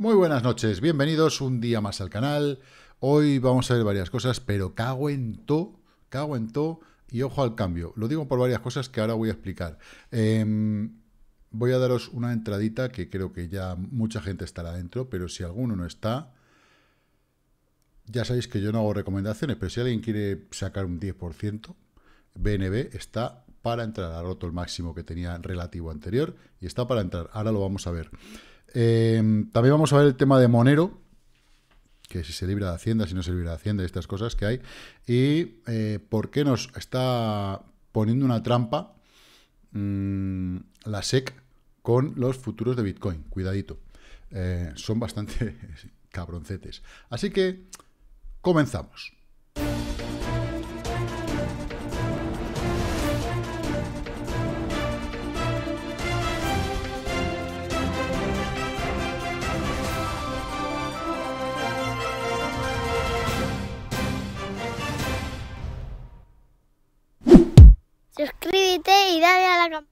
Muy buenas noches, bienvenidos un día más al canal. Hoy vamos a ver varias cosas, pero cago en todo cago en todo y ojo al cambio. Lo digo por varias cosas que ahora voy a explicar. Em, voy a daros una entradita que creo que ya mucha gente estará dentro, pero si alguno no está, ya sabéis que yo no hago recomendaciones, pero si alguien quiere sacar un 10%, BNB está para entrar, ha roto el máximo que tenía relativo anterior y está para entrar. Ahora lo vamos a ver. Em, también vamos a ver el tema de Monero, que si se libra de Hacienda, si no se libra de Hacienda, estas cosas que hay, y eh, por qué nos está poniendo una trampa mm, la SEC con los futuros de Bitcoin. Cuidadito, eh, son bastante cabroncetes. Así que comenzamos. suscríbete y dale a la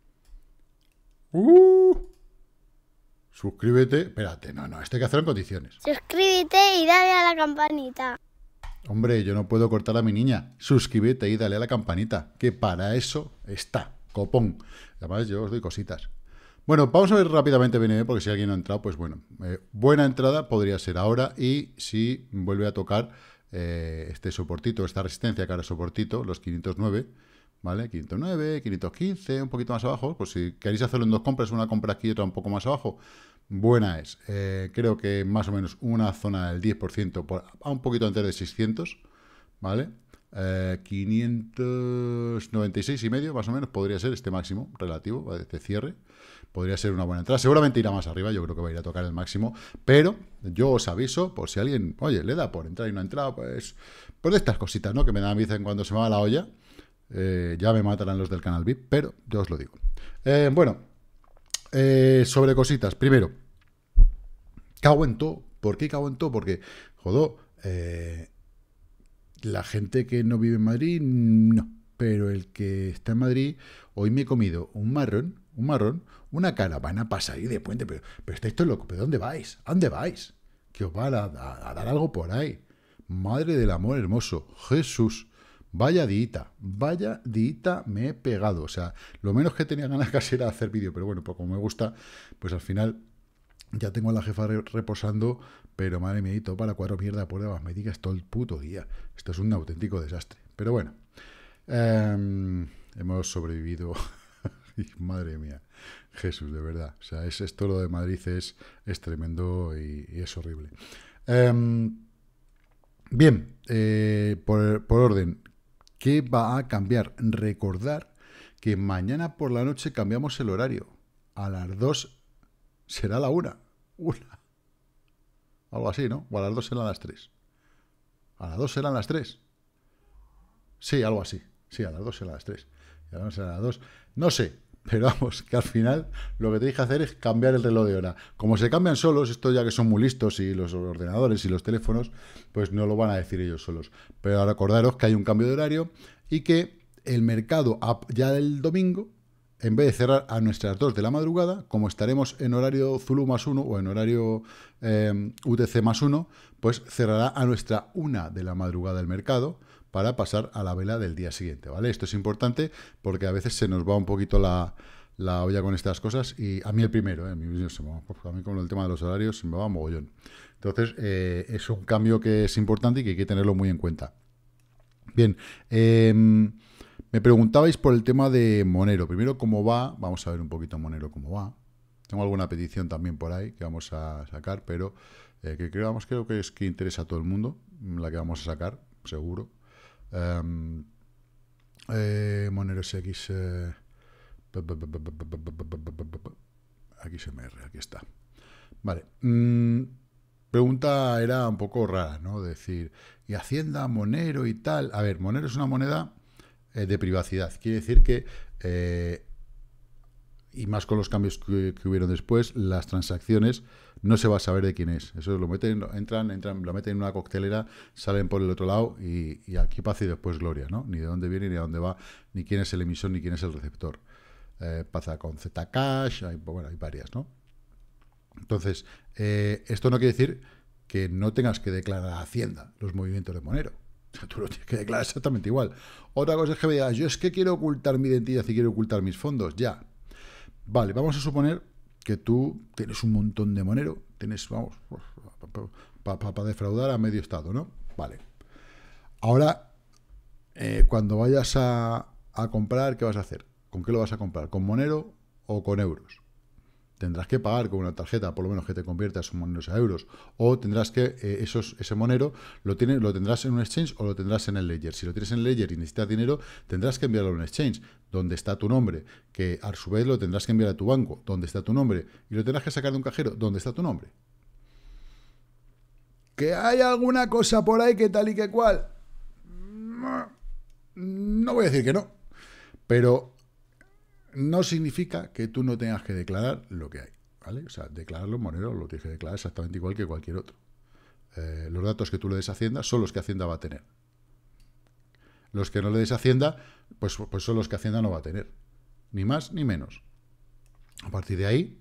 uh. suscríbete. Espérate, no, no, esto hay que hacerlo en condiciones. Suscríbete y dale a la campanita. Hombre, yo no puedo cortar a mi niña. Suscríbete y dale a la campanita, que para eso está. Copón. Además, yo os doy cositas. Bueno, vamos a ver rápidamente BNB, porque si alguien no ha entrado, pues bueno, eh, buena entrada podría ser ahora y si vuelve a tocar eh, este soportito, esta resistencia, que ahora soportito, los 509, ¿vale? 509, 515, un poquito más abajo. Pues si queréis hacerlo en dos compras, una compra aquí y otra un poco más abajo, buena es. Eh, creo que más o menos una zona del 10% por, a un poquito antes de 600, ¿vale? 596 eh, y medio más o menos podría ser este máximo relativo de este cierre podría ser una buena entrada seguramente irá más arriba yo creo que va a ir a tocar el máximo pero yo os aviso por si alguien oye le da por entrar y no ha entrado pues por estas cositas no que me dan a cuando se me va la olla eh, ya me matarán los del canal VIP, pero yo os lo digo. Eh, bueno, eh, sobre cositas. Primero, cago en todo. ¿Por qué cago en todo? Porque, jodó, la gente que no vive en Madrid, no. Pero el que está en Madrid, hoy me he comido un marrón, un marrón, una caravana pasa ahí de puente. Pero, pero estáis todos locos. ¿Pero dónde vais? ¿A dónde vais? Que os van a dar algo por ahí. Madre del amor hermoso. Jesús. Vaya diita, vaya diita me he pegado. O sea, lo menos que tenía ganas casi era hacer vídeo, pero bueno, pues como me gusta, pues al final ya tengo a la jefa reposando, pero madre mía, para cuatro mierda pruebas digas todo el puto día. Esto es un auténtico desastre. Pero bueno, em, hemos sobrevivido. madre mía, Jesús, de verdad. O sea, es, esto lo de Madrid es, es tremendo y, es horrible. Em, bien, eh, por, por, orden, ¿Qué va a cambiar? Recordar que mañana por la noche cambiamos el horario. A las 2 será la 1. Una. Algo así, ¿no? O a las 2 serán las 3. A las 2 serán las 3. Sí, algo así. Sí, a las 2 serán las 3. Y a las 2 serán las 2. No sé, pero vamos, que al final lo que tenéis que hacer es cambiar el reloj de hora. Como se cambian solos, esto ya que son muy listos y los ordenadores y los teléfonos, pues no lo van a decir ellos solos. Pero recordaros que hay un cambio de horario y que el mercado ya del domingo, en vez de cerrar a nuestras 2 de la madrugada, como estaremos en horario Zulu más 1 o en horario eh, UTC más 1, pues cerrará a nuestra 1 de la madrugada el mercado para pasar a la vela del día siguiente, ¿vale? Esto es importante porque a veces se nos va un poquito la, olla con estas cosas y a mí el primero, ¿eh? a mí pues, con el tema de los salarios se me va mogollón. Entonces eh, es un cambio que es importante y que hay que tenerlo muy en cuenta. Bien, em, me preguntabais por el tema de Monero. Primero, ¿cómo va? Vamos a ver un poquito Monero cómo va. Tengo alguna petición también por ahí que vamos a sacar, pero eh, que creo, vamos, creo que es que interesa a todo el mundo, la que vamos a sacar, seguro. Monero X aquí se me aquí está. Vale. pregunta era un poco rara, ¿no? Decir, ¿y Hacienda, Monero y tal? A ver, Monero es una moneda de privacidad. Quiere decir que y más con los cambios que, hubieron después, las transacciones no se va a saber de quién es. Eso lo meten, entran, entran, lo meten en una coctelera, salen por el otro lado y, aquí pasa y después gloria, ¿no? Ni de dónde viene, ni a dónde va, ni quién es el emisor, ni quién es el receptor. Eh, pasa con Zcash, hay, bueno, hay varias, ¿no? Entonces, eh, esto no quiere decir que no tengas que declarar a Hacienda los movimientos de Monero. tú lo tienes que declarar exactamente igual. Otra cosa es que me digas, yo es que quiero ocultar mi identidad y quiero ocultar mis fondos. Ya, Vale, vamos a suponer que tú tienes un montón de monero, tienes, vamos, para defraudar a medio estado, ¿no? Vale. Ahora, eh, cuando vayas a, a comprar, ¿qué vas a hacer? ¿Con qué lo vas a comprar? ¿Con monero o con euros? tendrás que pagar con una tarjeta, por lo menos que te conviertas en moneros a euros, o tendrás que eh, ese monero lo, tiene, lo tendrás en un exchange o lo tendrás en el ledger. Si lo tienes en el ledger y necesitas dinero, tendrás que enviarlo a un exchange, donde está tu nombre, que a su vez lo tendrás que enviar a tu banco, donde está tu nombre, y lo tendrás que sacar de un cajero, donde está tu nombre. ¿Que hay alguna cosa por ahí que tal y que cual? No voy a decir que no, pero no significa que tú no tengas que declarar lo que hay, ¿vale? O sea, declararlo Monero lo tienes que declarar exactamente igual que cualquier otro. Eh, los datos que tú le des a Hacienda son los que Hacienda va a tener. Los que no le des a Hacienda, pues, pues son los que Hacienda no va a tener. Ni más ni menos. A partir de ahí,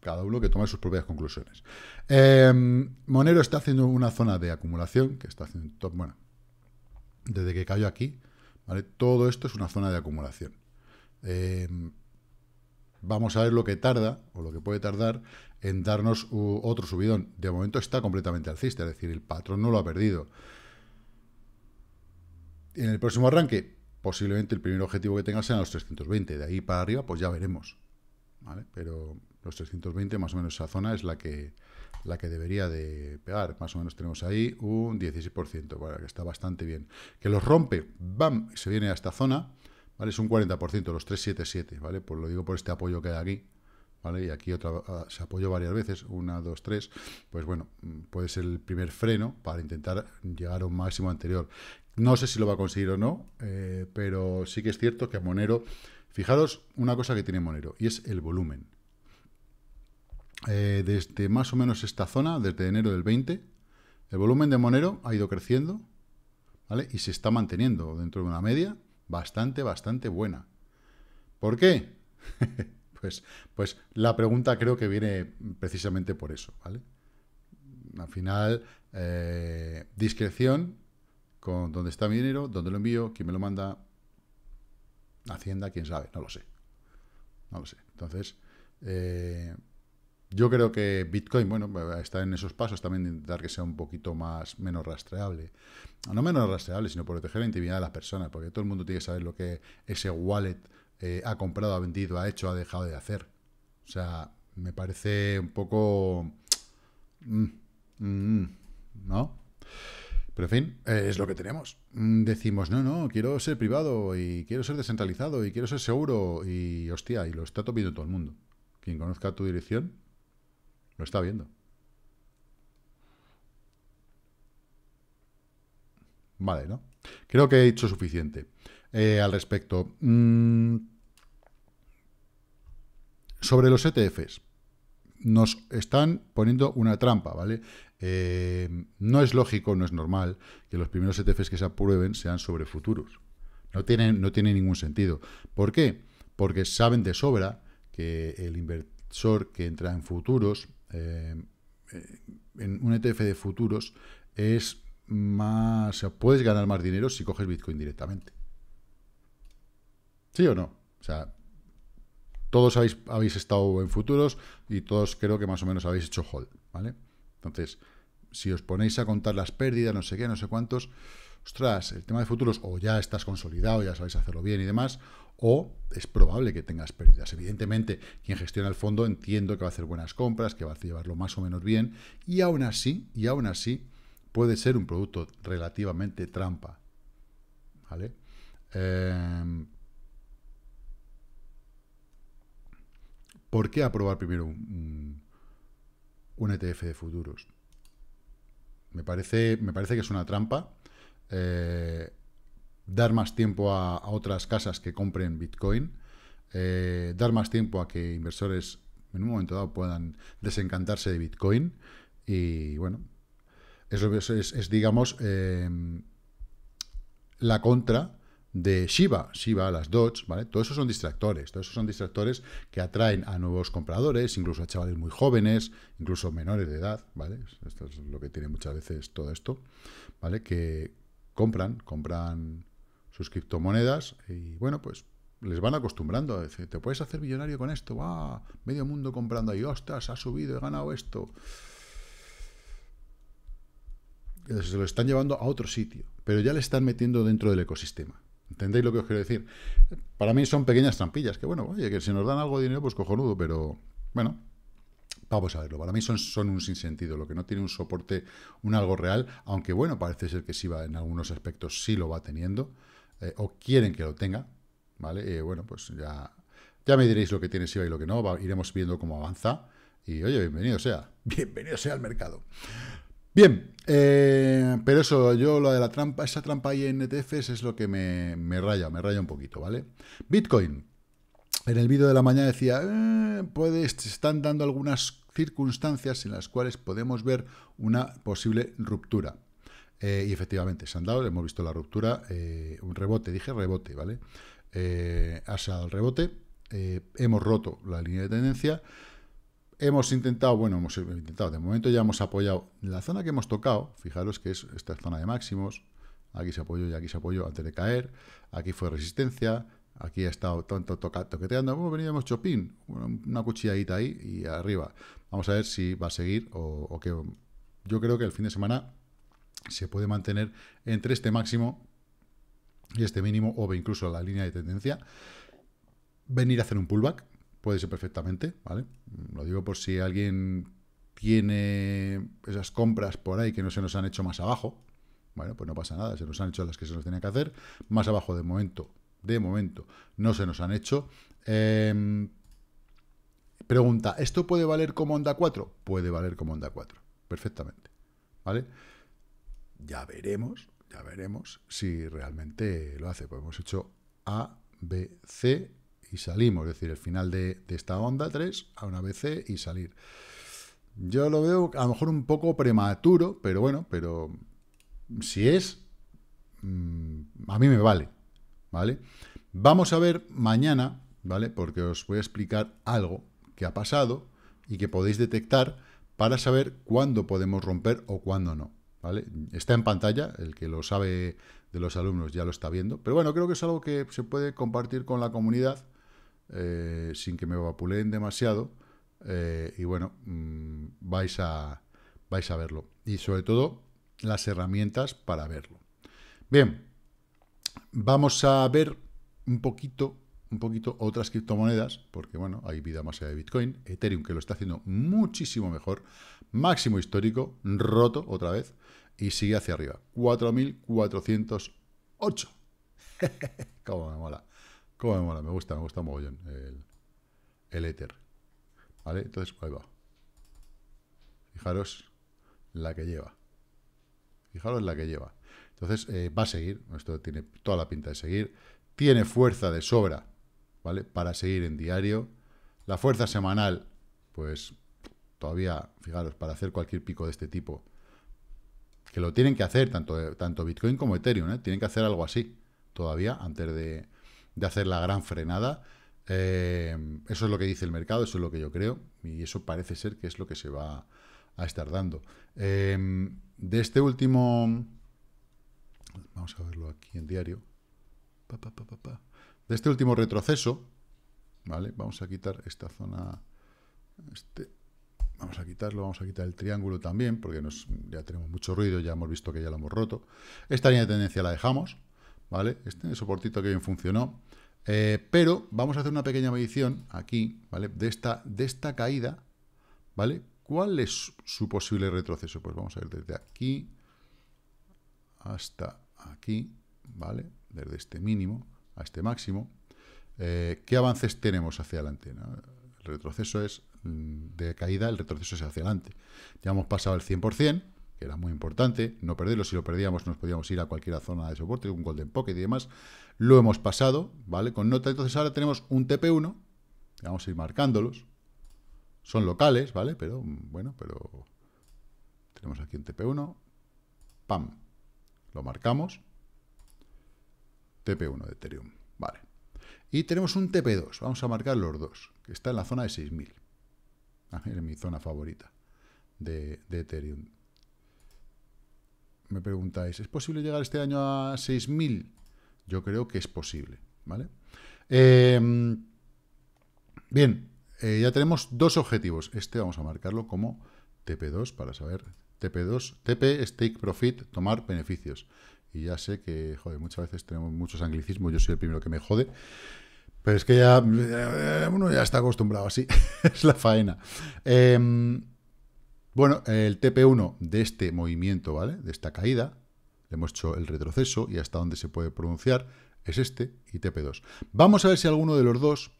cada uno que toma sus propias conclusiones. Em, Monero está haciendo una zona de acumulación, que está haciendo, bueno, desde que cayó aquí, ¿vale? Todo esto es una zona de acumulación. Em, vamos a ver lo que tarda o lo que puede tardar en darnos otro subidón. De momento está completamente alcista, es decir, el patrón no lo ha perdido. En el próximo arranque, posiblemente el primer objetivo que tenga sean los 320. De ahí para arriba, pues ya veremos. Pero los 320, más o menos esa zona, es la que, la que debería de pegar. Más o menos tenemos ahí un 16%, que está bastante bien. Que los rompe, ¡bam! Se viene a esta zona es un 40%, los 377, ¿vale? Pues lo digo por este apoyo que hay aquí, ¿vale? Y aquí otra, ah, se apoyó varias veces, una, dos, tres, pues bueno, mm, puede ser el primer freno para intentar llegar a un máximo anterior. No sé si lo va a conseguir o no, eh, pero sí que es cierto que Monero, fijaros una cosa que tiene Monero, y es el volumen. Eh, desde más o menos esta zona, desde enero del 20, el volumen de Monero ha ido creciendo, ¿vale? Y se está manteniendo dentro de una media, bastante, bastante buena. ¿Por qué? pues, pues la pregunta creo que viene precisamente por eso, ¿vale? Al final, eh, discreción con dónde está mi dinero, dónde lo envío, quién me lo manda, Hacienda, quién sabe, no lo sé. No lo sé. Entonces, eh, yo creo que Bitcoin, bueno, está en esos pasos también de intentar que sea un poquito más menos rastreable. No menos rastreable, sino proteger la intimidad de las personas, porque todo el mundo tiene que saber lo que ese wallet eh, ha comprado, ha vendido, ha hecho, ha dejado de hacer. O sea, me parece un poco... Mm, mm, ¿No? Pero en fin, eh, es lo que tenemos. Mm, decimos, no, no, quiero ser privado y quiero ser descentralizado y quiero ser seguro y hostia, y lo está topiendo todo el mundo. Quien conozca tu dirección, lo está viendo. Vale, ¿no? Creo que he dicho suficiente eh, al respecto. Mm. Sobre los ETFs, nos están poniendo una trampa, ¿vale? Eh, no es lógico, no es normal que los primeros ETFs que se aprueben sean sobre futuros. No no tiene ningún sentido. ¿Por qué? Porque saben de sobra que el inversor que entra en futuros eh, en un ETF de futuros es más, o puedes ganar más dinero si coges Bitcoin directamente. ¿Sí o no? O sea, todos habéis, habéis estado en futuros y todos creo que más o menos habéis hecho hold, ¿vale? Entonces, si os ponéis a contar las pérdidas, no sé qué, no sé cuántos, ostras, el tema de futuros o ya estás consolidado, ya sabéis hacerlo bien y demás, o es probable que tengas pérdidas. Evidentemente, quien gestiona el fondo entiendo que va a hacer buenas compras, que va a llevarlo más o menos bien, y aún así, y aún así, puede ser un producto relativamente trampa. Em, ¿Por qué aprobar primero un, ETF de futuros? Me parece, me parece que es una trampa. Eh, dar más tiempo a, otras casas que compren Bitcoin, eh, dar más tiempo a que inversores en un momento dado puedan desencantarse de Bitcoin y bueno, eso es, es, es digamos em, la contra de Shiba, Shiba, las Dodge, ¿vale? Todo eso son distractores, todo eso son distractores que atraen a nuevos compradores, incluso a chavales muy jóvenes, incluso menores de edad, ¿vale? Esto es lo que tiene muchas veces todo esto, ¿vale? Que compran, compran sus criptomonedas y bueno, pues les van acostumbrando. A decir, te puedes hacer millonario con esto, va, medio mundo comprando ahí, ostras, ha subido, he ganado esto. Se lo están llevando a otro sitio, pero ya le están metiendo dentro del ecosistema. ¿Entendéis lo que os quiero decir? Para mí son pequeñas trampillas, que bueno, oye, que si nos dan algo de dinero, pues cojonudo, pero bueno, vamos a verlo. Para mí son, son un sinsentido, lo que no tiene un soporte, un algo real, aunque bueno, parece ser que sí va en algunos aspectos, sí lo va teniendo. Eh, o quieren que lo tenga, ¿vale? Eh, bueno, pues ya, ya me diréis lo que tiene SIBA y lo que no, iremos viendo cómo avanza. Y oye, bienvenido sea, bienvenido sea al mercado. Bien, eh, pero eso, yo lo de la trampa, esa trampa ahí en ETFs es lo que me, me raya, me raya un poquito, ¿vale? Bitcoin, en el vídeo de la mañana decía, eh, están dando algunas circunstancias en las cuales podemos ver una posible ruptura. Eh, y efectivamente, se han dado, hemos visto la ruptura, eh, un rebote, dije rebote, ¿vale? Eh, ha salido el rebote, hemos roto la línea de tendencia, hemos intentado, bueno, hemos intentado, de momento ya hemos apoyado la zona que hemos tocado, fijaros que es esta zona de máximos, aquí se apoyó y aquí se apoyó antes de caer, aquí fue resistencia, aquí ha estado tanto toqueteando, hemos venido, hemos hecho una cuchilladita ahí y arriba. Vamos a ver si va a seguir o, o qué. Yo creo que el fin de semana se puede mantener entre este máximo y este mínimo, o incluso la línea de tendencia. Venir a hacer un pullback, puede ser perfectamente, ¿vale? Lo digo por si alguien tiene esas compras por ahí que no se nos han hecho más abajo. Bueno, pues no pasa nada, se nos han hecho las que se nos tenía que hacer. Más abajo de momento, de momento, no se nos han hecho. Em, pregunta, ¿esto puede valer como onda 4? Puede valer como onda 4, perfectamente, ¿vale? Ya veremos, ya veremos si realmente lo hace. Pues hemos hecho A, B, C y salimos. Es decir, el final de, esta onda 3 a una B, C y salir. Yo lo veo a lo mejor un poco prematuro, pero bueno, pero si es, mm, a mí me vale, ¿vale? Vamos a ver mañana, ¿vale? Porque os voy a explicar algo que ha pasado y que podéis detectar para saber cuándo podemos romper o cuándo no. Está en pantalla, el que lo sabe de los alumnos ya lo está viendo, pero bueno, creo que es algo que se puede compartir con la comunidad eh, sin que me vapuleen demasiado eh, y bueno, mm, vais, a, vais a verlo y sobre todo las herramientas para verlo. Bien, vamos a ver un poquito un poquito otras criptomonedas, porque bueno, hay vida más allá de Bitcoin, Ethereum que lo está haciendo muchísimo mejor, máximo histórico, roto otra vez, y sigue hacia arriba. 4.408. Cómo me mola. Cómo me mola. Me gusta, me gusta un mogollón el, éter. ¿Vale? Entonces, ahí va. Fijaros la que lleva. Fijaros la que lleva. Entonces, eh, va a seguir. Esto tiene toda la pinta de seguir. Tiene fuerza de sobra, ¿vale? Para seguir en diario. La fuerza semanal, pues todavía, fijaros, para hacer cualquier pico de este tipo, que lo tienen que hacer, tanto, eh, tanto Bitcoin como Ethereum, ¿eh? tienen que hacer algo así todavía antes de, hacer la gran frenada. Eh, eso es lo que dice el mercado, eso es lo que yo creo, y eso parece ser que es lo que se va a estar dando. de este último... Vamos a verlo aquí en diario. de este último retroceso, ¿vale? Vamos a quitar esta zona... Este Vamos a quitarlo, vamos a quitar el triángulo también, porque nos, ya tenemos mucho ruido, ya hemos visto que ya lo hemos roto. Esta línea de tendencia la dejamos, ¿vale? Este soportito que bien funcionó. Eh, pero vamos a hacer una pequeña medición aquí, ¿vale? De esta, de esta caída, ¿vale? ¿Cuál es su posible retroceso? Pues vamos a ver desde aquí hasta aquí, ¿vale? Desde este mínimo a este máximo. Eh, ¿Qué avances tenemos hacia adelante? antena? El retroceso es Mm, de caída, el retroceso es hacia adelante. Ya hemos pasado el 100%, que era muy importante, no perderlo, si lo perdíamos nos podíamos ir a cualquier zona de soporte, un golden pocket y demás. Lo hemos pasado, ¿vale? Con nota, entonces ahora tenemos un TP1, vamos a ir marcándolos. Son locales, ¿vale? Pero, mm, bueno, pero tenemos aquí un TP1, pam, lo marcamos, TP1 de Ethereum, vale. Y tenemos un TP2, vamos a marcar los dos, que está en la zona de 6000. Ah, en mi zona favorita de, Ethereum. Me preguntáis, ¿es posible llegar este año a 6.000? Yo creo que es posible, ¿vale? Em, bien, eh, ya tenemos dos objetivos. Este vamos a marcarlo como TP2 para saber. TP2, TP, Stake Profit, tomar beneficios. Y ya sé que, muchas veces tenemos muchos anglicismos, yo soy el primero que me jode. Pero es que ya, eh, uno ya está acostumbrado así, es la faena. Em, bueno, el TP1 de este movimiento, ¿vale? De esta caída, le hemos hecho el retroceso y hasta dónde se puede pronunciar es este y TP2. Vamos a ver si alguno de los dos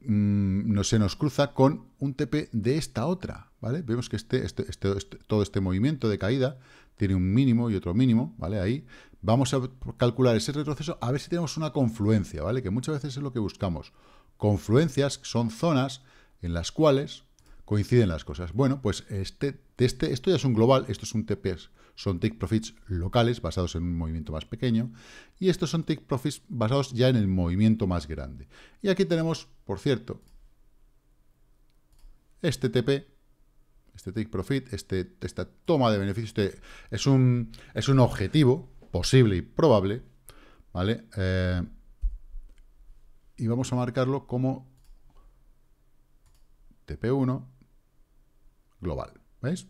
mm, no se nos cruza con un TP de esta otra, ¿vale? Vemos que este, este, este, este, todo este movimiento de caída tiene un mínimo y otro mínimo, ¿vale? Ahí, Vamos a calcular ese retroceso a ver si tenemos una confluencia, ¿vale? Que muchas veces es lo que buscamos. Confluencias son zonas en las cuales coinciden las cosas. Bueno, pues este, este, esto ya es un global, esto es un TP. son take profits locales basados en un movimiento más pequeño y estos son take profits basados ya en el movimiento más grande. Y aquí tenemos, por cierto, este TP, este take profit, este, esta toma de beneficio, este, es, un, es un objetivo posible y probable, ¿vale? Eh, y vamos a marcarlo como TP1 global, ¿veis?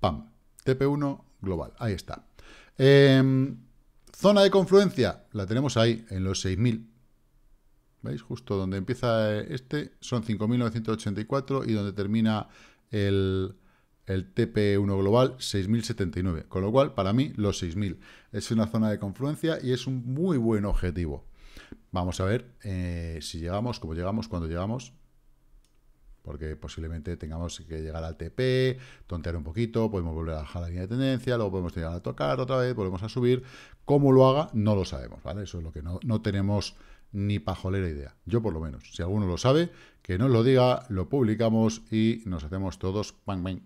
Pam, TP1 global, ahí está. Em, zona de confluencia, la tenemos ahí, en los 6000. ¿Veis? Justo donde empieza eh, este, son 5.984 y donde termina el el TP1 global 6079, con lo cual para mí los 6000 es una zona de confluencia y es un muy buen objetivo. Vamos a ver eh, si llegamos, cómo llegamos, cuándo llegamos, porque posiblemente tengamos que llegar al TP, tontear un poquito, podemos volver a bajar la línea de tendencia, luego podemos llegar a tocar otra vez, volvemos a subir. Cómo lo haga, no lo sabemos, ¿vale? Eso es lo que no, no tenemos ni pajolera idea. Yo por lo menos. Si alguno lo sabe, que nos lo diga, lo publicamos y nos hacemos todos bang bang.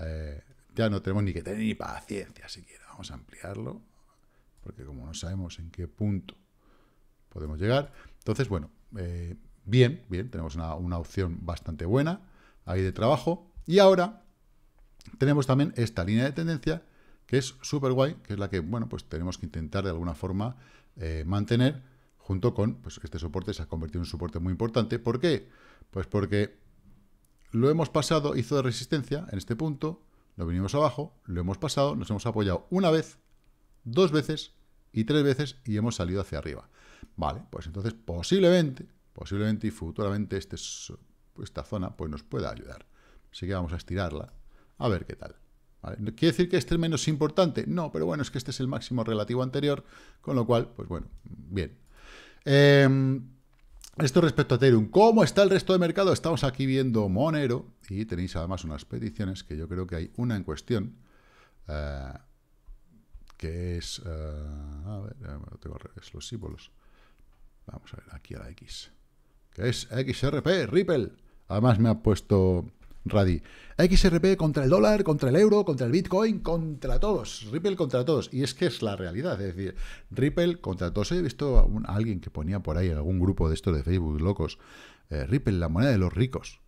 Eh, ya no tenemos ni que tener ni paciencia siquiera. Vamos a ampliarlo, porque como no sabemos en qué punto podemos llegar. Entonces, bueno, eh, bien, bien, tenemos una, opción bastante buena ahí de trabajo. Y ahora tenemos también esta línea de tendencia, que es súper guay, que es la que, bueno, pues tenemos que intentar de alguna forma eh, mantener junto con pues, este soporte, se ha convertido en un soporte muy importante. ¿Por qué? Pues porque lo hemos pasado, hizo de resistencia en este punto, lo venimos abajo, lo hemos pasado, nos hemos apoyado una vez, dos veces y tres veces y hemos salido hacia arriba. Vale, pues entonces posiblemente, posiblemente y futuramente este esta zona pues nos pueda ayudar. Así que vamos a estirarla a ver qué tal. ¿Quiere decir que este es menos importante? No, pero bueno, es que este es el máximo relativo anterior, con lo cual, pues bueno, bien. Em, esto respecto a Ethereum. ¿Cómo está el resto de mercado? Estamos aquí viendo Monero y tenéis además unas peticiones que yo creo que hay una en cuestión eh, que es... Eh, a ver, lo eh, tengo al revés, los símbolos. Vamos a ver, aquí a la X. Que es XRP, Ripple. Además me ha puesto Radi. XRP contra el dólar, contra el euro, contra el Bitcoin, contra todos. Ripple contra todos. Y es que es la realidad. Es decir, Ripple contra todos. He visto a, alguien que ponía por ahí en algún grupo de estos de Facebook locos. Eh, Ripple, la moneda de los ricos.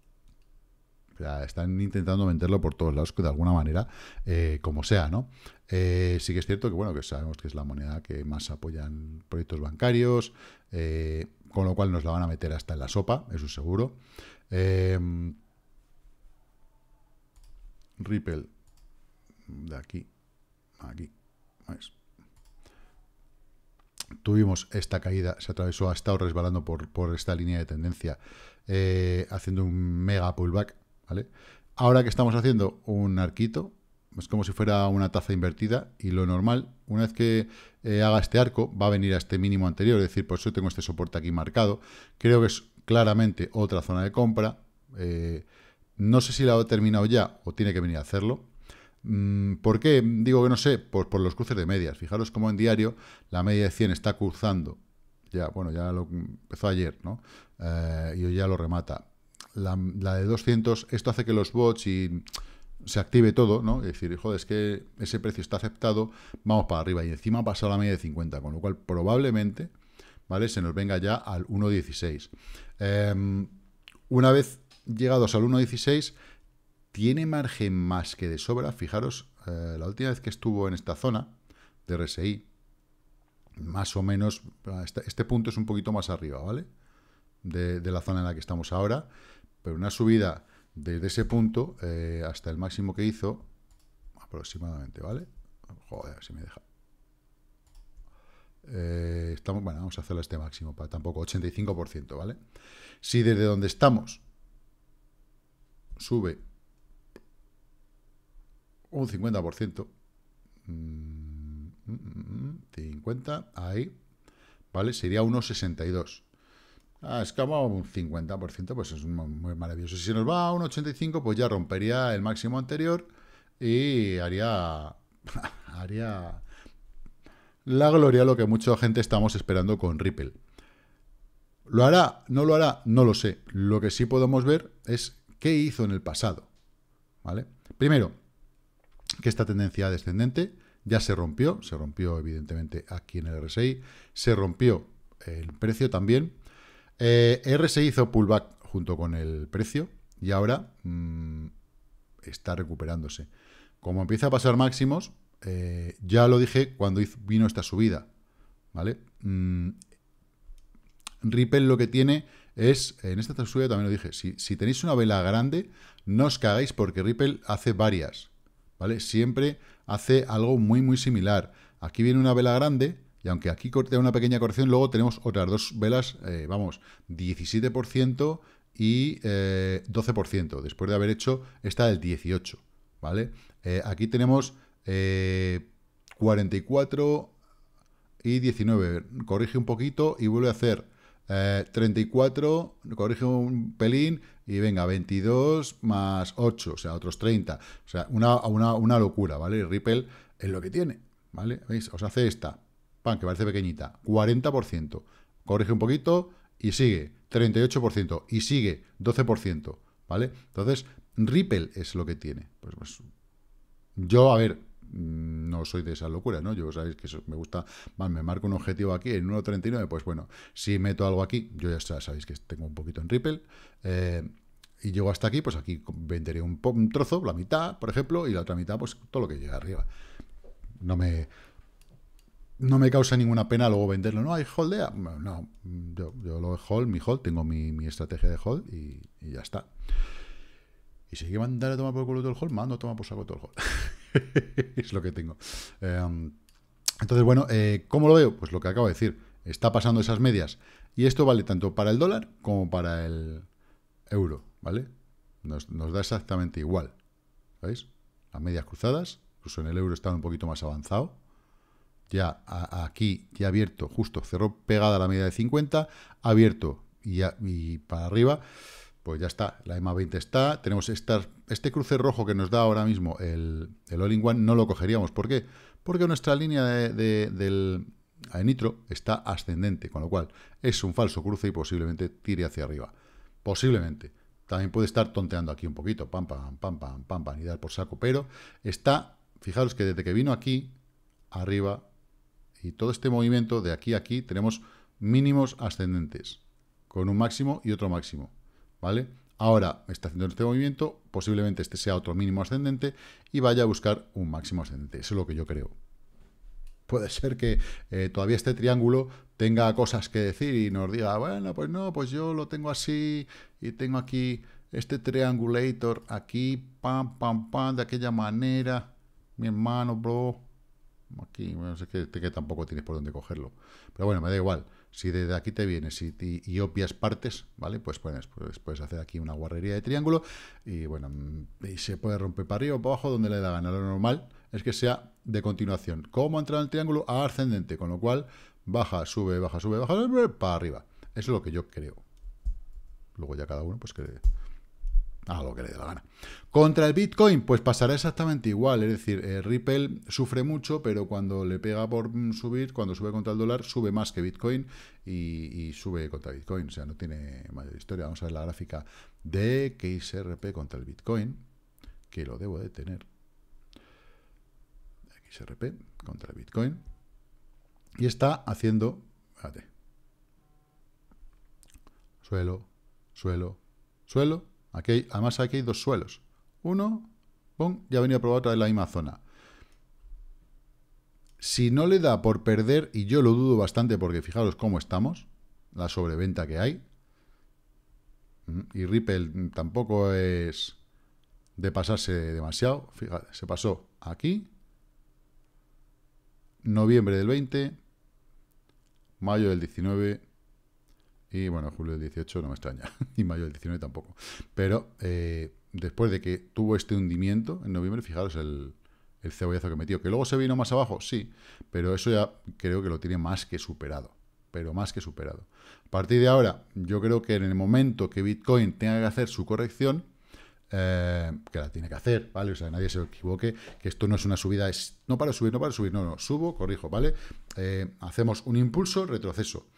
O sea, están intentando venderlo por todos lados, de alguna manera, eh, como sea, ¿no? Eh, sí que es cierto que, bueno, que sabemos que es la moneda que más apoyan proyectos bancarios, con lo cual nos la van a meter hasta en la sopa, eso seguro. Eh, Ripple de aquí aquí. Tuvimos esta caída, se atravesó, ha estado resbalando por, por esta línea de tendencia, eh, haciendo un mega pullback, ¿vale? Ahora que estamos haciendo un arquito, es como si fuera una taza invertida y lo normal, una vez que eh, haga este arco, va a venir a este mínimo anterior, es decir, por eso tengo este soporte aquí marcado, creo que es claramente otra zona de compra, eh, no sé si la ha terminado ya o tiene que venir a hacerlo. Mm, ¿Por qué digo que no sé? Pues por los cruces de medias. Fijaros cómo en diario la media de 100 está cruzando. Ya, bueno, ya lo empezó ayer, ¿no? Eh, y hoy ya lo remata. La, de 200, esto hace que los bots y se active todo, ¿no? Es decir, joder, es que ese precio está aceptado, vamos para arriba. Y encima ha pasado la media de 50, con lo cual probablemente, ¿vale? Se nos venga ya al 1.16. Em, una vez llegados al 1.16, tiene margen más que de sobra. Fijaros, eh, la última vez que estuvo en esta zona de RSI, más o menos, este, este, punto es un poquito más arriba, ¿vale? De, la zona en la que estamos ahora, pero una subida desde ese punto eh, hasta el máximo que hizo, aproximadamente, ¿vale? Joder, si me deja. Eh, estamos, bueno, vamos a hacerlo este máximo, para tampoco 85%, ¿vale? Si desde donde estamos sube un 50%. 50, mm, mm, mm, ahí, ¿vale? Sería 1,62. Ah, es como un 50%, pues es muy maravilloso. Si nos va a un 85, pues ya rompería el máximo anterior y haría, haría la gloria lo que mucha gente estamos esperando con Ripple. ¿Lo hará? ¿No lo hará? No lo sé. Lo que sí podemos ver es ¿Qué hizo en el pasado? ¿Vale? Primero, que esta tendencia descendente ya se rompió, se rompió evidentemente aquí en el RSI, se rompió el precio también. Eh, RSI hizo pullback junto con el precio y ahora mm, está recuperándose. Como empieza a pasar máximos, eh, ya lo dije cuando vino esta subida, ¿vale? Mm, Ripple lo que tiene es, en esta suya también lo dije, si, tenéis una vela grande, no os cagáis porque Ripple hace varias, ¿vale? Siempre hace algo muy, muy similar. Aquí viene una vela grande y aunque aquí corte una pequeña corrección, luego tenemos otras dos velas, eh, vamos, 17% y 12%, eh, después de haber hecho esta del 18, ¿vale? Eh, aquí tenemos 44 y 19, corrige un poquito y vuelve a hacer 34, eh, corrige un pelín y venga, 22 más 8, o sea, otros 30. O sea, una, una, locura, ¿vale? Ripple es lo que tiene, ¿vale? ¿Veis? Os hace esta, pan, que parece pequeñita, 40%. Corrige un poquito y sigue, 38%, y sigue, 12%, ¿vale? Entonces, Ripple es lo que tiene. Pues, pues yo, a ver, Mm, no soy de esa locura, ¿no? Yo sabéis que eso, me gusta me marco un objetivo aquí en 1.39, pues bueno, si meto algo aquí, yo ya sabéis que tengo un poquito en Ripple, eh, y llego hasta aquí, pues aquí venderé un, un, trozo, la mitad, por ejemplo, y la otra mitad, pues todo lo que llega arriba. No me, no me causa ninguna pena luego venderlo. No, hay holdea. Eh, no, yo, yo lo hold, mi hold, tengo mi, estrategia de hold y, ya está. Y si hay mandar a tomar por culo todo el hold, mando a tomar por saco todo el hold. es lo que tengo. Em, entonces, bueno, eh, ¿cómo lo veo? Pues lo que acabo de decir. Está pasando esas medias. Y esto vale tanto para el dólar como para el euro, ¿vale? Nos, da exactamente igual. ¿Veis? Las medias cruzadas. Incluso en el euro está un poquito más avanzado. Ya aquí, ya abierto, justo, cerró pegada a la media de 50, abierto y, y para arriba pues ya está, la EMA 20 está, tenemos este cruce rojo que nos da ahora mismo el, el All-in-One, no lo cogeríamos. ¿Por qué? Porque nuestra línea de, del nitro está ascendente, con lo cual es un falso cruce y posiblemente tire hacia arriba. Posiblemente. También puede estar tonteando aquí un poquito, pam, pam, pam, pam, pam, pam, y dar por saco, pero está, fijaros que desde que vino aquí, arriba, y todo este movimiento de aquí a aquí, tenemos mínimos ascendentes, con un máximo y otro máximo. ¿vale? Ahora está haciendo este movimiento, posiblemente este sea otro mínimo ascendente y vaya a buscar un máximo ascendente. Eso es lo que yo creo. Puede ser que eh, todavía este triángulo tenga cosas que decir y nos diga, bueno, pues no, pues yo lo tengo así y tengo aquí este triangulator aquí, pam, pam, pam, de aquella manera, mi hermano, bro. Aquí, bueno, sé que tampoco tienes por dónde cogerlo. Pero bueno, me da igual. Si desde aquí te vienes y, y, partes, ¿vale? Pues, puedes pues puedes hacer aquí una guarrería de triángulo y bueno, mm, y se puede romper para arriba o para abajo donde le da gana. Lo normal es que sea de continuación. ¿Cómo entrar en el triángulo? A ascendente, con lo cual baja, sube, baja, sube, baja, sube, para arriba. Eso es lo que yo creo. Luego ya cada uno, pues que a lo que le dé la gana. Contra el Bitcoin, pues pasará exactamente igual, es decir, eh, Ripple sufre mucho, pero cuando le pega por mm, subir, cuando sube contra el dólar, sube más que Bitcoin y, sube contra Bitcoin, o sea, no tiene mayor historia. Vamos a ver la gráfica de XRP contra el Bitcoin, que lo debo de tener. XRP contra el Bitcoin. Y está haciendo, Espérate. suelo, suelo, suelo, Aquí además aquí hay dos suelos. Uno, pum, ya ha venido a probar otra vez la misma zona. Si no le da por perder, y yo lo dudo bastante porque fijaros cómo estamos, la sobreventa que hay, mm, y Ripple tampoco es de pasarse demasiado, fíjate, se pasó aquí, noviembre del 20, mayo del 19, y bueno, julio del 18 no me extraña, y mayo del 19 tampoco. Pero eh, después de que tuvo este hundimiento en noviembre, fijaros el, el cebollazo que metió. ¿Que luego se vino más abajo? Sí, pero eso ya creo que lo tiene más que superado. Pero más que superado. A partir de ahora, yo creo que en el momento que Bitcoin tenga que hacer su corrección, eh, que la tiene que hacer, ¿vale? O sea, nadie se equivoque, que esto no es una subida, es no para subir, no para subir, no, no, subo, corrijo, ¿vale? Eh, hacemos un impulso, retroceso.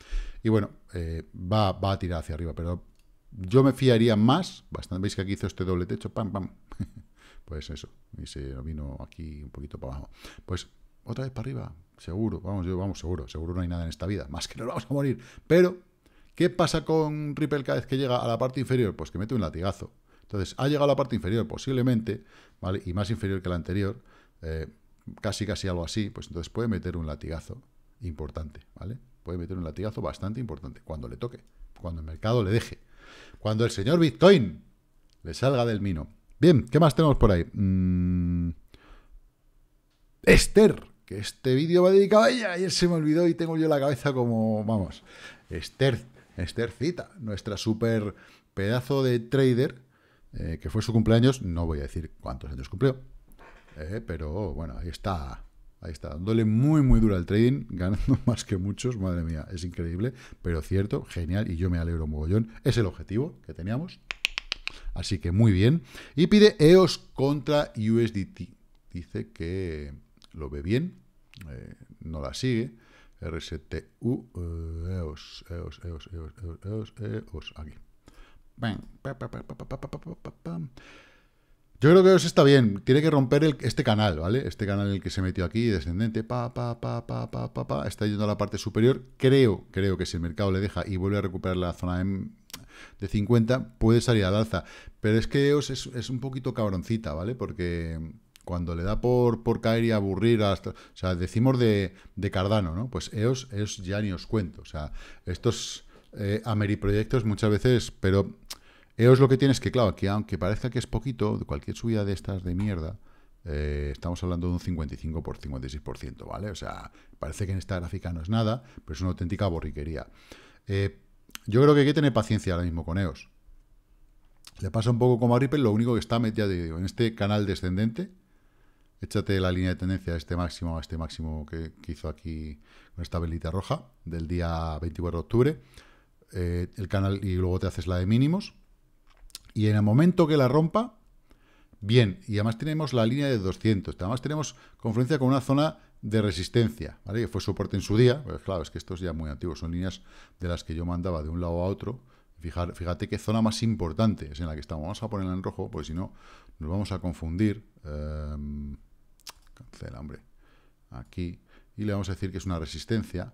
Y bueno, eh, va, va a tirar hacia arriba, pero yo me fiaría más, bastante, veis que aquí hizo este doble techo, pam, pam, pues eso, y se vino aquí un poquito para abajo. Pues otra vez para arriba, seguro, vamos, yo vamos, seguro, seguro no hay nada en esta vida, más que nos vamos a morir, pero... ¿Qué pasa con Ripple cada vez que llega a la parte inferior? Pues que mete un latigazo. Entonces, ha llegado a la parte inferior, posiblemente, ¿vale? Y más inferior que la anterior, eh, casi casi algo así, pues entonces puede meter un latigazo importante, ¿vale? Puede meter un latigazo bastante importante cuando le toque, cuando el mercado le deje. Cuando el señor Bitcoin le salga del mino. Bien, ¿qué más tenemos por ahí? Mm. Esther, que este vídeo va dedicado a ella. él se me olvidó y tengo yo la cabeza como, vamos, Esther, Esthercita, nuestra super pedazo de trader eh, que fue su cumpleaños, no voy a decir cuántos años cumplió, eh, pero bueno, ahí está, ahí está, dándole muy muy dura al trading, ganando más que muchos, madre mía, es increíble, pero cierto, genial, y yo me alegro mogollón, es el objetivo que teníamos, así que muy bien, y pide EOS contra USDT, dice que lo ve bien, eh, no la sigue, RSTU, EOS, EOS, EOS, EOS, EOS, EOS, aquí. Yo creo que EOS está bien. Tiene que romper este canal, ¿vale? Este canal en el que se metió aquí, descendente, pa, pa, pa, pa, pa, pa, pa, Está yendo a la parte superior. Creo, creo que si el mercado le deja y vuelve a recuperar la zona de 50, puede salir al alza. Pero es que EOS es, un poquito cabroncita, ¿vale? Porque cuando le da por, caer y aburrir, hasta, o sea, decimos de, Cardano, ¿no? Pues EOS, EOS ya ni os cuento. O sea, estos eh, a muchas veces, pero EOS lo que tienes que, claro, que aunque parezca que es poquito, cualquier subida de estas de mierda, eh, estamos hablando de un 55 por 56%, ¿vale? O sea, parece que en esta gráfica no es nada, pero es una auténtica borriquería. Eh, yo creo que hay que tener paciencia ahora mismo con EOS. Le pasa un poco como a Ripple, lo único que está metido en este canal descendente. Échate la línea de tendencia a este máximo, a este máximo que, que hizo aquí con esta velita roja del día 24 de octubre. Eh, el canal y luego te haces la de mínimos. Y en el momento que la rompa, bien. Y además tenemos la línea de 200. Además tenemos confluencia con una zona de resistencia, ¿vale? Que fue soporte en su día. Pues claro, es que esto es ya muy antiguo. Son líneas de las que yo mandaba de un lado a otro. Fijar, fíjate qué zona más importante es en la que estamos. Vamos a ponerla en rojo, porque si no nos vamos a confundir. Eh, cancela, hombre. Aquí. Y le vamos a decir que es una resistencia.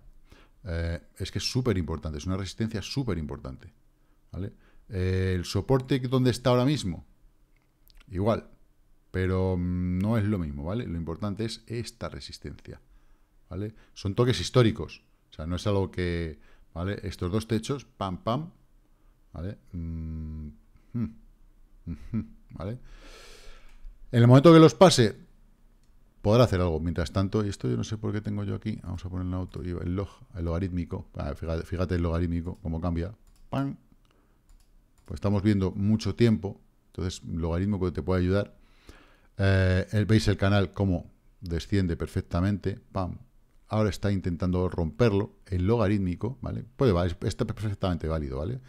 Eh, es que es súper importante, es una resistencia súper importante. Eh, el soporte donde está ahora mismo, igual, pero mm, no es lo mismo, ¿vale? Lo importante es esta resistencia, ¿vale? Son toques históricos, o sea, no es algo que, ¿vale? Estos dos techos, pam, pam, ¿Vale? Mm, mm, en el momento que los pase, podrá hacer algo. Mientras tanto, y esto yo no sé por qué tengo yo aquí, vamos a poner el auto, el el logarítmico, fíjate, el logarítmico, cómo cambia, ¡pam! Pues estamos viendo mucho tiempo, entonces logarítmico te puede ayudar. Eh, veis el canal cómo desciende perfectamente, ¡pam! Ahora está intentando romperlo, el logarítmico, ¿vale? Puede, está perfectamente válido, ¿vale?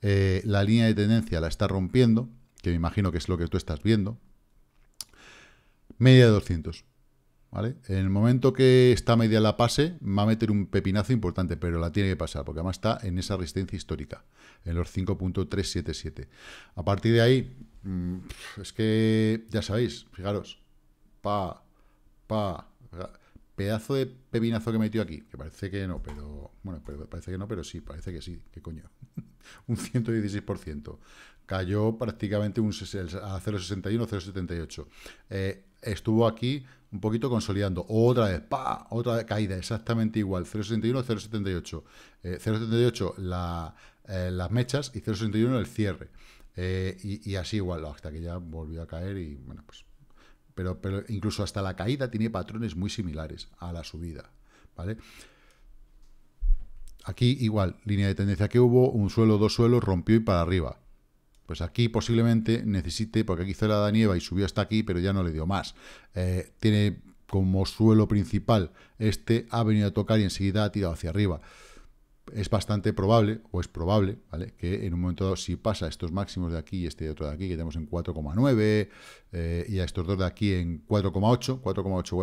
Eh, la línea de tendencia la está rompiendo, que me imagino que es lo que tú estás viendo. Media de 200. En el momento que esta media la pase, va a meter un pepinazo importante, pero la tiene que pasar, porque además está en esa resistencia histórica, en los 5.377. A partir de ahí, mm, es que, ya sabéis, fijaros, pa, pa, pedazo de pepinazo que metió aquí, que parece que no, pero, bueno, parece que no, pero sí, parece que sí, qué coño, un 116%. Cayó prácticamente a 0,61, 0,78. Eh, estuvo aquí un poquito consolidando. Otra vez, pa, otra caída, exactamente igual. 0.61, 0.78. 0.78 las mechas y 0.61 el cierre. Eh, y, así igual, hasta que ya volvió a caer y bueno, pues... Pero, incluso hasta la caída tiene patrones muy similares a la subida, ¿vale? Aquí igual, línea de tendencia que hubo, un suelo, dos suelos, rompió y para arriba. Pues aquí posiblemente necesite, porque aquí hizo la nieva y subió hasta aquí, pero ya no le dio más. Eh, tiene como suelo principal este, ha venido a tocar y enseguida ha tirado hacia arriba. Es bastante probable, o es probable, ¿vale? Que en un momento dado, si pasa estos máximos de aquí y este otro de aquí, que tenemos en 4,9, eh, y a estos dos de aquí en 4,8, 4,8,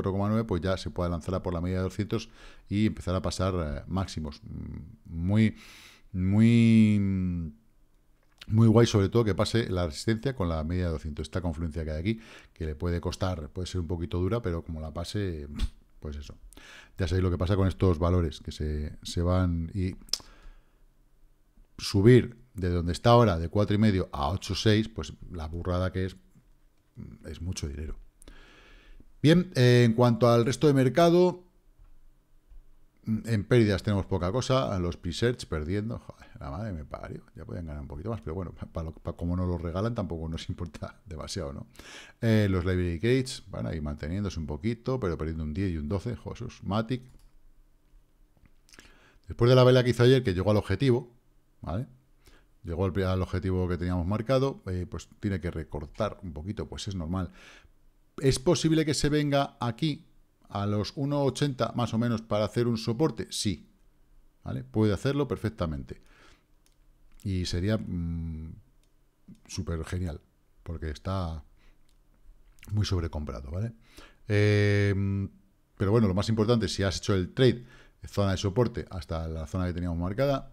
4,9, pues ya se puede lanzar a por la media de 200 y empezar a pasar eh, máximos. Mm, muy, muy muy guay, sobre todo, que pase la resistencia con la media de 200. Esta confluencia que hay aquí, que le puede costar, puede ser un poquito dura, pero como la pase, pues eso. Ya sabéis lo que pasa con estos valores, que se, van y subir de donde está ahora, de 4,5 a 8,6, pues la burrada que es, es mucho dinero. Bien, en cuanto al resto de mercado, en pérdidas tenemos poca cosa, los pre-search perdiendo, la madre me parió, ya podían ganar un poquito más, pero bueno, como no lo regalan tampoco nos importa demasiado, ¿no? Eh, los library gates van ahí manteniéndose un poquito, pero perdiendo un 10 y un 12, Josus, Matic. Después de la vela que hizo ayer, que llegó al objetivo, ¿vale? Llegó al, objetivo que teníamos marcado, eh, pues tiene que recortar un poquito, pues es normal. ¿Es posible que se venga aquí a los 1,80 más o menos para hacer un soporte? Sí, ¿vale? Puede hacerlo perfectamente. Y sería mm, súper genial, porque está muy sobrecomprado, ¿vale? Em, pero bueno, lo más importante, si has hecho el trade, zona de soporte hasta la zona que teníamos marcada,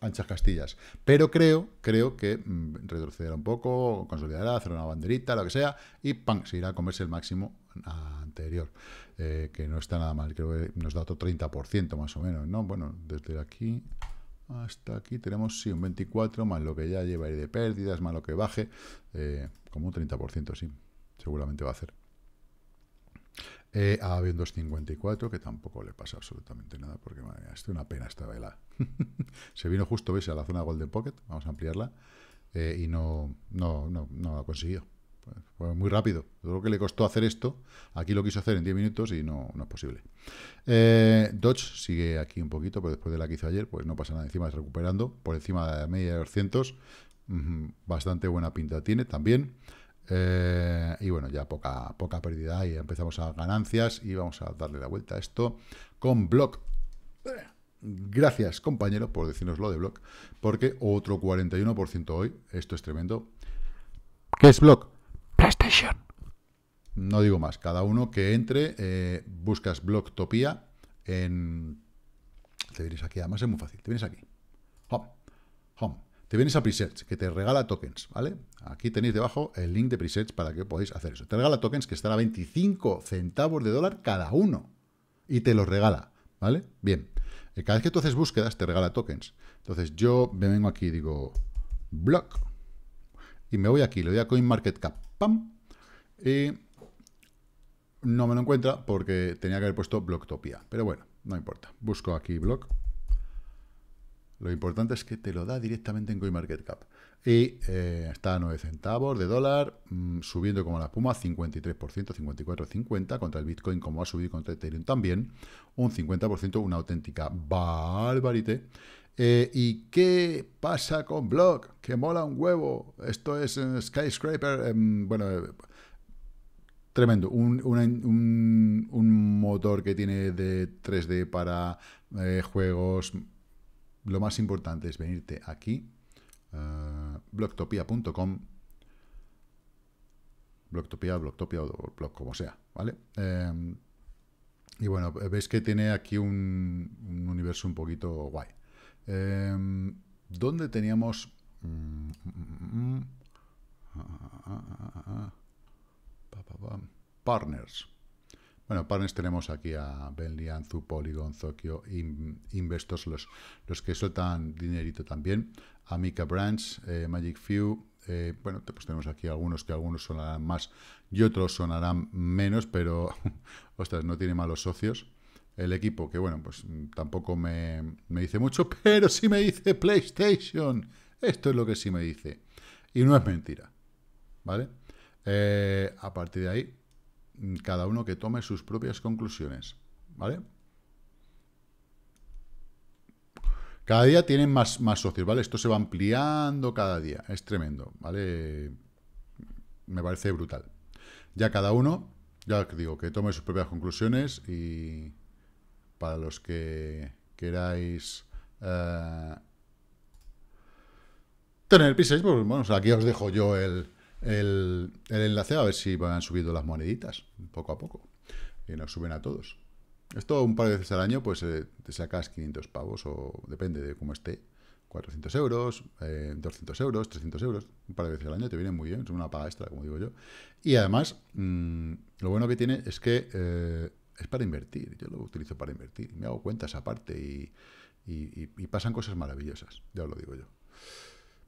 anchas castillas. Pero creo, creo que mm, retrocederá un poco, consolidará, hacer una banderita, lo que sea, y ¡pam! se irá a comerse el máximo anterior, eh, que no está nada mal, creo que nos da otro 30% más o menos, ¿no? Bueno, desde aquí hasta aquí tenemos, sí, un 24, más lo que ya lleva ahí de pérdidas, más lo que baje, eh, como un 30%, sí, seguramente va a hacer. Eh, habido un 254, que tampoco le pasa absolutamente nada, porque madre es una pena esta vela. Se vino justo, ves A la zona Golden Pocket, vamos a ampliarla, eh, y no, no, no, no pues, muy rápido. Lo que le costó hacer esto, aquí lo quiso hacer en 10 minutos y no, es posible. Eh, Dodge sigue aquí un poquito, pero después de la que hizo ayer, pues no pasa nada. Encima es recuperando, por encima de la media de 200. Bastante buena pinta tiene también. Eh, y bueno, ya poca, poca pérdida y empezamos a ganancias y vamos a darle la vuelta a esto con Block. Gracias, compañero, por lo de Block, porque otro 41% hoy, esto es tremendo. ¿Qué es Block? PlayStation. No digo más, cada uno que entre, eh, buscas topia en... Te vienes aquí, además es muy fácil, te vienes aquí. Home, home. Te vienes a presets, que te regala tokens, ¿vale? Aquí tenéis debajo el link de presets para que podáis hacer eso. Te regala tokens que están a 25 centavos de dólar cada uno. Y te los regala, ¿vale? Bien. Eh, cada vez que tú haces búsquedas, te regala tokens. Entonces yo me vengo aquí digo, block y me voy aquí, le doy a CoinMarketCap, ¡pam! Y no me lo encuentra porque tenía que haber puesto Blocktopia, pero bueno, no importa. Busco aquí Block. Lo importante es que te lo da directamente en CoinMarketCap. Y eh, está a 9 centavos de dólar, mm, subiendo como la espuma, 53%, 54,50, contra el Bitcoin como ha subido contra Ethereum también, un 50%, una auténtica barbarité. Eh, ¿Y qué pasa con Block? Que mola un huevo. Esto es Skyscraper. Em, bueno, eh, tremendo. Un, motor que tiene de 3D para eh, juegos. Lo más importante es venirte aquí, uh, blocktopia.com. Blocktopia, Blocktopia o Block, como sea, ¿vale? Em, y bueno, ves que tiene aquí un universo un poquito guay. ¿Dónde teníamos...? Partners. Bueno, partners tenemos aquí a Benlian, Zupolygon, Polygon, Zokio, Investos los, los que sueltan dinerito también. Amica Brands Magic Few. bueno, pues tenemos aquí algunos que algunos sonarán más y otros sonarán menos, pero, ostras, no tiene malos socios el equipo, que bueno, pues mm, tampoco me, dice mucho, pero sí me dice PlayStation. Esto es lo que sí me dice. Y no es mentira, ¿vale? Eh, a partir de ahí, mm, cada uno que tome sus propias conclusiones, ¿vale? Cada día tienen más, más socios, ¿vale? Esto se va ampliando cada día, es tremendo, ¿vale? Me parece brutal. Ya cada uno, ya digo, que tome sus propias conclusiones y, para los que queráis eh, tener p pues bueno, aquí os dejo yo el, enlace a ver si van subido las moneditas poco a poco y nos suben a todos. Esto un par de veces al año, pues eh, te sacas 500 pavos o depende de cómo esté. 400 euros, 200 eh, euros, 300 euros, un par de veces al año te viene muy bien, es una paga extra, como digo yo. Y además, mm, lo bueno que tiene es que es para invertir, yo lo utilizo para invertir, me hago cuentas aparte y, y, pasan cosas maravillosas, ya os lo digo yo.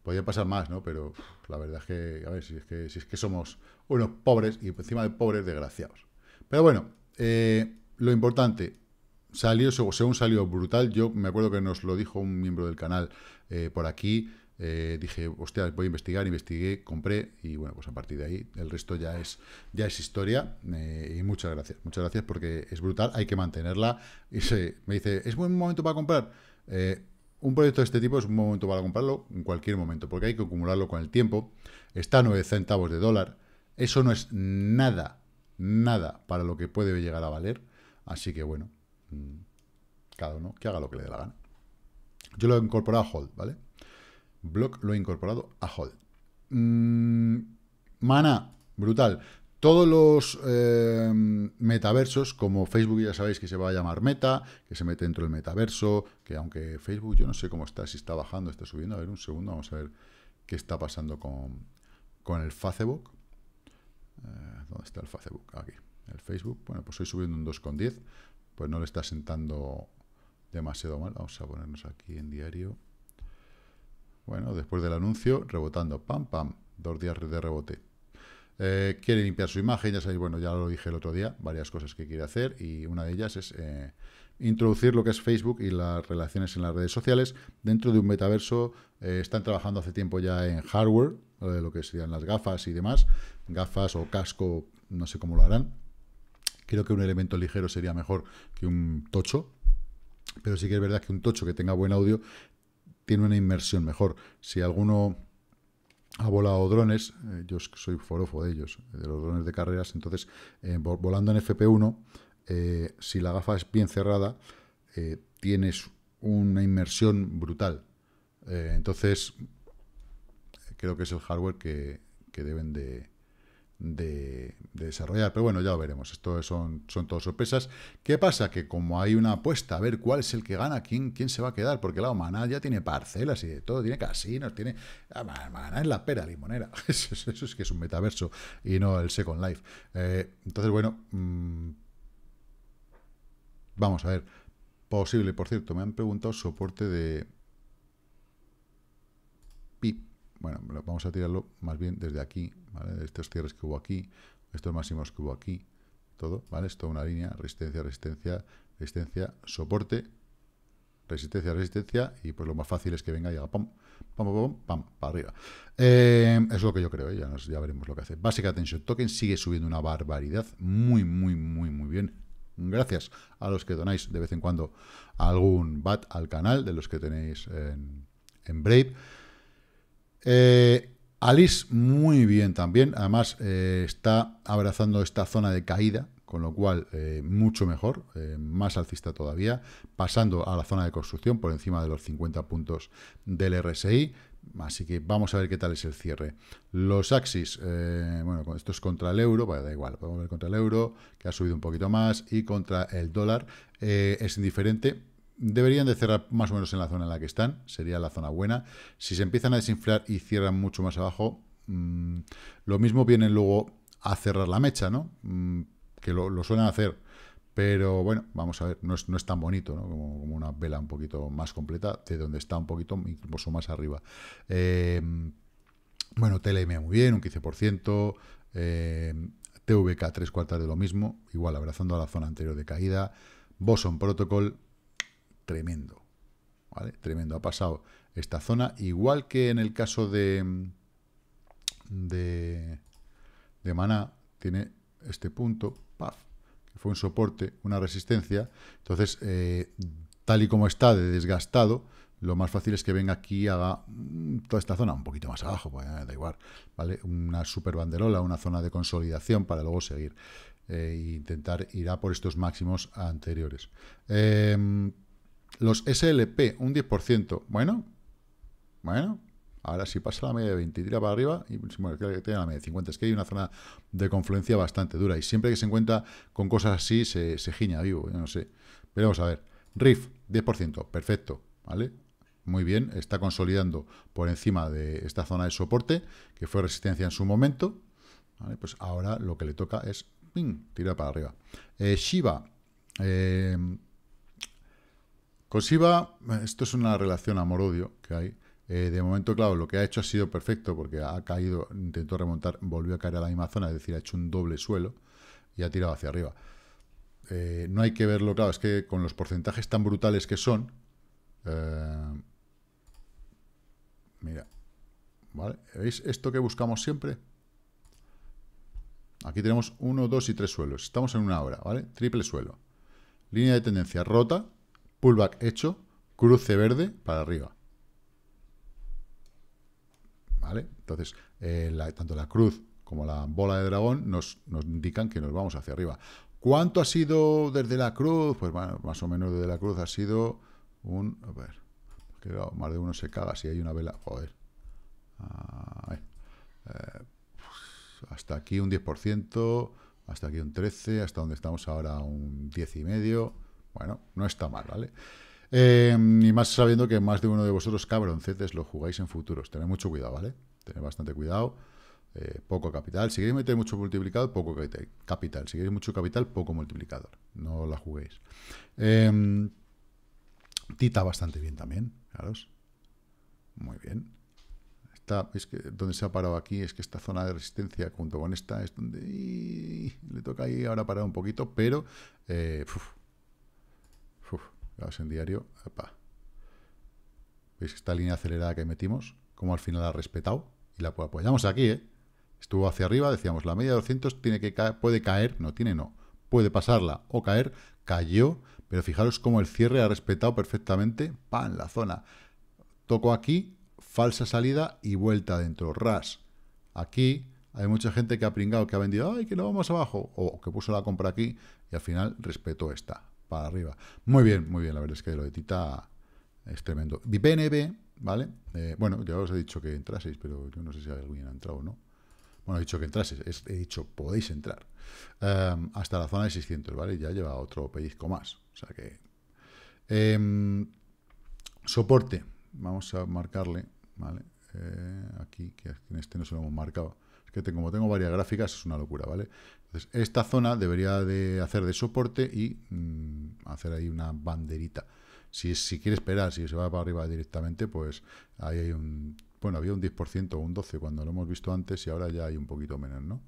Podría pasar más, ¿no? Pero la verdad es que, a ver, si es que, si es que somos unos pobres y encima de pobres desgraciados. Pero bueno, eh, lo importante, salió, según salió brutal, yo me acuerdo que nos lo dijo un miembro del canal eh, por aquí, eh, dije, hostia, voy a investigar, investigué, compré y bueno, pues a partir de ahí el resto ya es, ya es historia eh, y muchas gracias, muchas gracias porque es brutal, hay que mantenerla y se, me dice, ¿es buen momento para comprar? Eh, un proyecto de este tipo es un momento para comprarlo en cualquier momento porque hay que acumularlo con el tiempo, está a 9 centavos de dólar, eso no es nada, nada para lo que puede llegar a valer, así que bueno, mm, cada uno que haga lo que le dé la gana. Yo lo he incorporado a Hold, ¿vale? Block lo he incorporado a hold. Mm, mana, brutal. Todos los eh, metaversos, como Facebook ya sabéis que se va a llamar Meta, que se mete dentro del metaverso, que aunque Facebook yo no sé cómo está, si está bajando, está subiendo. A ver, un segundo, vamos a ver qué está pasando con, el Facebook. Eh, ¿Dónde está el Facebook? Aquí. El Facebook, bueno, pues estoy subiendo un 2,10. Pues no le está sentando demasiado mal. Vamos a ponernos aquí en diario. Bueno, después del anuncio, rebotando. Pam, pam. Dos días de rebote. Eh, quiere limpiar su imagen, ya sabéis, bueno, ya lo dije el otro día, varias cosas que quiere hacer y una de ellas es eh, introducir lo que es Facebook y las relaciones en las redes sociales dentro de un metaverso. Eh, están trabajando hace tiempo ya en hardware, lo que serían las gafas y demás, gafas o casco, no sé cómo lo harán. Creo que un elemento ligero sería mejor que un tocho, pero sí que es verdad que un tocho que tenga buen audio tiene una inmersión mejor. Si alguno ha volado drones, eh, yo soy forofo de ellos, de los drones de carreras, entonces eh, volando en FP1, eh, si la gafa es bien cerrada, tienes una inmersión brutal. entonces, creo que es el hardware que deben de, de, desarrollar. Pero bueno, ya lo veremos. Esto son, son todas sorpresas. ¿Qué pasa? Que como hay una apuesta a ver cuál es el que gana, quién, quién se va a quedar, porque la Maná ya tiene parcelas y de todo, tiene casinos, tiene. Maná es la pera limonera. Eso, es que es un metaverso y no el Second Life. Eh, entonces, bueno. Mm, vamos a ver. Posible, por cierto, me han preguntado soporte de, bueno, vamos a tirarlo más bien desde aquí, ¿vale? Estos cierres que hubo aquí, estos máximos que hubo aquí, todo, ¿vale? Es toda una línea, resistencia, resistencia, resistencia, soporte, resistencia, resistencia, y pues lo más fácil es que venga y haga pam, pam, pam, pam, para arriba. Eh, es lo que yo creo, ¿eh? ya, nos, ya veremos lo que hace. Básica Tension Token sigue subiendo una barbaridad, muy, muy, muy, muy bien. Gracias a los que donáis de vez en cuando algún BAT al canal, de los que tenéis en, en Brave. Eh, Alice muy bien también, además eh, está abrazando esta zona de caída, con lo cual eh, mucho mejor, más alcista todavía, pasando a la zona de construcción por encima de los 50 puntos del RSI, Así que vamos a ver qué tal es el cierre. Los Axis, bueno, esto es contra el euro, da igual, podemos ver contra el euro, que ha subido un poquito más, y contra el dólar, es indiferente, Deberían de cerrar más o menos en la zona en la que están, sería la zona buena. Si se empiezan a desinflar y cierran mucho más abajo, mm, lo mismo vienen luego a cerrar la mecha, ¿no? Mm, que lo, suelen hacer, pero bueno, vamos a ver, no es, tan bonito, ¿no? Como, una vela un poquito más completa, de donde está un poquito, incluso más arriba. Em, bueno, TLM muy bien, un 15%, em, TVK tres cuartas de lo mismo, igual abrazando a la zona anterior de caída, Boson Protocol tremendo. ¿Vale? Tremendo. Ha pasado esta zona. Igual que en el caso de, de, de Maná, tiene este punto, que fue un soporte, una resistencia. Entonces, eh, tal y como está de desgastado, lo más fácil es que venga aquí y haga mm, toda esta zona un poquito más abajo, pues, eh, da igual, ¿vale? Una super banderola, una zona de consolidación para luego seguir eh, e intentar ir a por estos máximos anteriores. Los SLP, un 10%. Bueno, bueno, ahora sí pasa la media de 20 tira para arriba, y que tiene la media de 50. Es que hay una zona de confluencia bastante dura. Y siempre que se encuentra con cosas así, se, giña vivo, yo no sé. Pero vamos a ver. RIF, 10%, perfecto, ¿vale? Muy bien, está consolidando por encima de esta zona de soporte, que fue resistencia en su momento. Pues ahora lo que le toca es tirar para arriba. Eh, Shiba, eh, con esto es una relación amor-odio que hay. Eh, de momento, claro, lo que ha hecho ha sido perfecto porque ha caído, intentó remontar, volvió a caer a la misma zona, es decir, ha hecho un doble suelo y ha tirado hacia arriba. Eh, no hay que verlo, claro, es que con los porcentajes tan brutales que son, eh, mira, ¿Veis esto que buscamos siempre? Aquí tenemos uno, dos y tres suelos. Estamos en una hora, ¿vale? Triple suelo. Línea de tendencia rota, pullback hecho, cruce verde para arriba. ¿Vale? Entonces, eh, tanto la cruz como la bola de dragón nos, indican que nos vamos hacia arriba. ¿Cuánto ha sido desde la cruz? Pues bueno, más o menos desde la cruz ha sido un... A ver, más de uno se caga si hay una vela... Joder. Ah, eh, eh, hasta aquí un 10%, hasta aquí un 13%, hasta donde estamos ahora un 10,5%. Bueno, no está mal, ¿vale? Eh, y más sabiendo que más de uno de vosotros, cabroncetes, lo jugáis en futuros. Tened mucho cuidado, ¿vale? Tened bastante cuidado. Eh, poco capital. Si queréis meter mucho multiplicado, poco capital. Si queréis mucho capital, poco multiplicador. No la juguéis. Eh, tita bastante bien también, fijaros. Muy bien. está es que donde se ha parado aquí es que esta zona de resistencia junto con esta es donde le toca ahí ahora parar un poquito, pero Uf, en diario. ¿Veis esta línea acelerada que metimos? Como al final ha respetado. Y la apoyamos aquí, ¿eh? Estuvo hacia arriba, decíamos, la media de 200 tiene que puede caer, no tiene, no. Puede pasarla o caer, cayó, pero fijaros cómo el cierre ha respetado perfectamente, en la zona. Toco aquí, falsa salida y vuelta adentro, ras. Aquí hay mucha gente que ha pringado, que ha vendido, ay, que no vamos abajo, o que puso la compra aquí y al final respetó esta arriba. Muy bien, muy bien, la verdad es que lo de Tita es tremendo. BNB, ¿vale? Eh, bueno, ya os he dicho que entraseis, pero yo no sé si alguien ha entrado o no. Bueno, he dicho que entraseis, he dicho podéis entrar. Em, hasta la zona de 600, ¿vale? Ya lleva otro pellizco más. O sea que... Em, soporte, vamos a marcarle, ¿vale? Eh, aquí, que en este no se lo hemos marcado. Es que como tengo varias gráficas, es una locura, ¿vale? Entonces, esta zona debería de hacer de soporte y mm, hacer ahí una banderita. Si, quiere esperar, si se va para arriba directamente, pues ahí hay un... Bueno, había un 10% o un 12% cuando lo hemos visto antes y ahora ya hay un poquito menos, ¿no?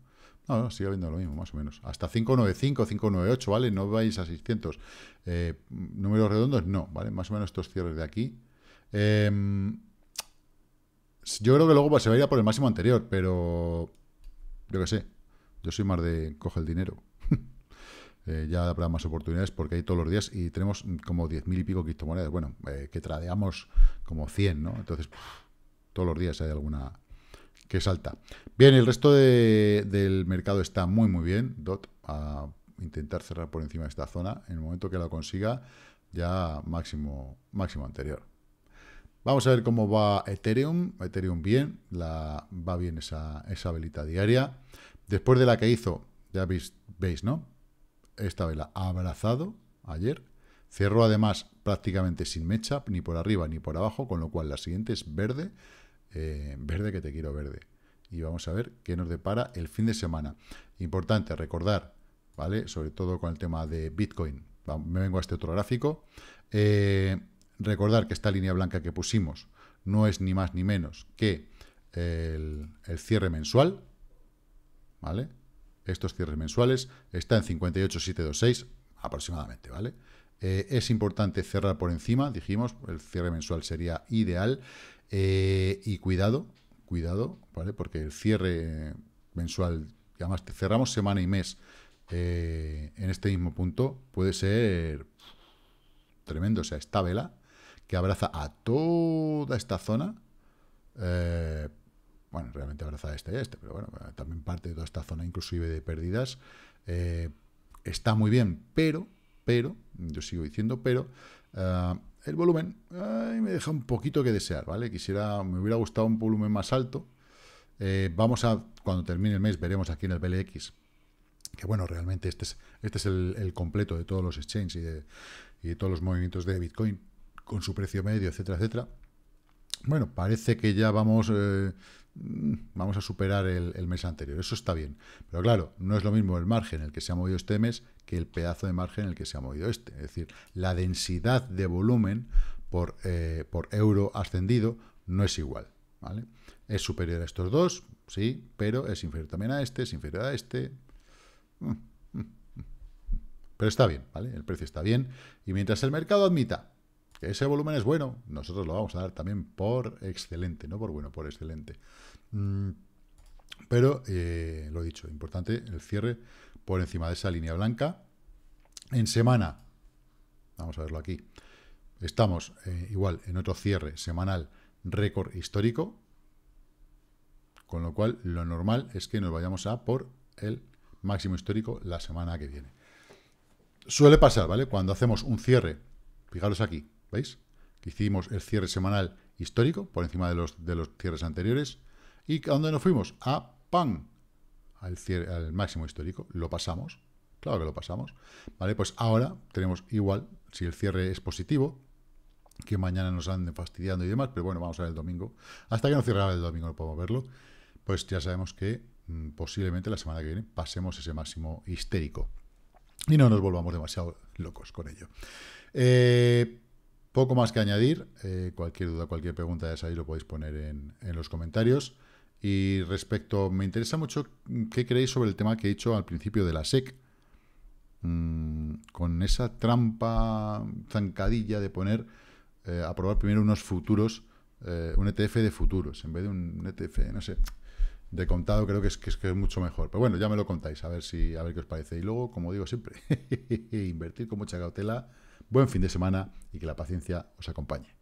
No, sigue habiendo lo mismo, más o menos. Hasta 595, 598, ¿vale? No vais a 600. Eh, números redondos, no, ¿vale? Más o menos estos cierres de aquí. Em, yo creo que luego se va a ir a por el máximo anterior, pero... Yo qué sé, yo soy más de coge el dinero. Eh, ya habrá más oportunidades porque hay todos los días y tenemos como 10.000 y pico criptomonedas. Bueno, eh, que tradeamos como 100, ¿no? Entonces, todos los días hay alguna que salta. Bien, el resto del mercado está muy, muy bien. DOT a intentar cerrar por encima de esta zona. En el momento que lo consiga, ya máximo, máximo anterior. Vamos a ver cómo va Ethereum. Ethereum bien, la, va bien esa, esa velita diaria. Después de la que hizo, ya veis, ¿no? Esta vela abrazado ayer. Cerró además prácticamente sin mecha, ni por arriba ni por abajo, con lo cual la siguiente es verde. Eh, verde que te quiero verde. Y vamos a ver qué nos depara el fin de semana. Importante recordar, ¿vale? Sobre todo con el tema de Bitcoin. Me vengo a este otro gráfico. Eh, recordar que esta línea blanca que pusimos no es ni más ni menos que el, el cierre mensual, ¿vale? Estos cierres mensuales están en 58,726 aproximadamente, ¿vale? Eh, es importante cerrar por encima, dijimos, el cierre mensual sería ideal. Eh, y cuidado, cuidado, ¿vale? Porque el cierre mensual, además cerramos semana y mes eh, en este mismo punto, puede ser tremendo. O sea, esta vela que abraza a toda esta zona, bueno, realmente abrazada este y este, pero bueno, también parte de toda esta zona inclusive de pérdidas eh, está muy bien, pero, pero, yo sigo diciendo, pero, eh, el volumen me deja un poquito que desear, ¿vale? Quisiera, me hubiera gustado un volumen más alto. Eh, vamos a, cuando termine el mes, veremos aquí en el BLX, que bueno, realmente este es, este es el, completo de todos los exchanges y de, todos los movimientos de Bitcoin, con su precio medio, etcétera, etcétera. Bueno, parece que ya vamos Mm, vamos a superar el, mes anterior. Eso está bien. Pero claro, no es lo mismo el margen en el que se ha movido este mes que el pedazo de margen en el que se ha movido este. Es decir, la densidad de volumen por, eh, por euro ascendido no es igual. ¿vale? Es superior a estos dos, sí, pero es inferior también a este, es inferior a este. Mm, mm, pero está bien, ¿vale? El precio está bien. Y mientras el mercado admita que ese volumen es bueno, nosotros lo vamos a dar también por excelente, no por bueno, por excelente. Mm, pero, eh, lo he dicho, importante el cierre por encima de esa línea blanca. En semana, vamos a verlo aquí, estamos eh, igual en otro cierre semanal récord histórico, con lo cual lo normal es que nos vayamos a por el máximo histórico la semana que viene. Suele pasar, ¿vale? Cuando hacemos un cierre, fijaros aquí, ¿veis? Que hicimos el cierre semanal histórico por encima de los, de los cierres anteriores, ¿Y a dónde nos fuimos? A PAN, al, máximo histórico. Lo pasamos, claro que lo pasamos. Vale, pues ahora tenemos igual, si el cierre es positivo, que mañana nos anden fastidiando y demás, pero bueno, vamos a ver el domingo. Hasta que no cierre el domingo no podemos verlo, pues ya sabemos que mm, posiblemente la semana que viene pasemos ese máximo histérico. Y no nos volvamos demasiado locos con ello. Eh, poco más que añadir. Eh, cualquier duda, cualquier pregunta, ya sabéis, lo podéis poner en los comentarios. Y respecto, me interesa mucho qué creéis sobre el tema que he hecho al principio de la SEC. Mm, con esa trampa zancadilla de poner, eh, a probar primero unos futuros, eh, un ETF de futuros, en vez de un ETF, no sé, de contado creo que es, que es, mucho mejor. Pero bueno, ya me lo contáis, a ver, si, a ver qué os parece. Y luego, como digo siempre, invertir con mucha cautela, buen fin de semana y que la paciencia os acompañe.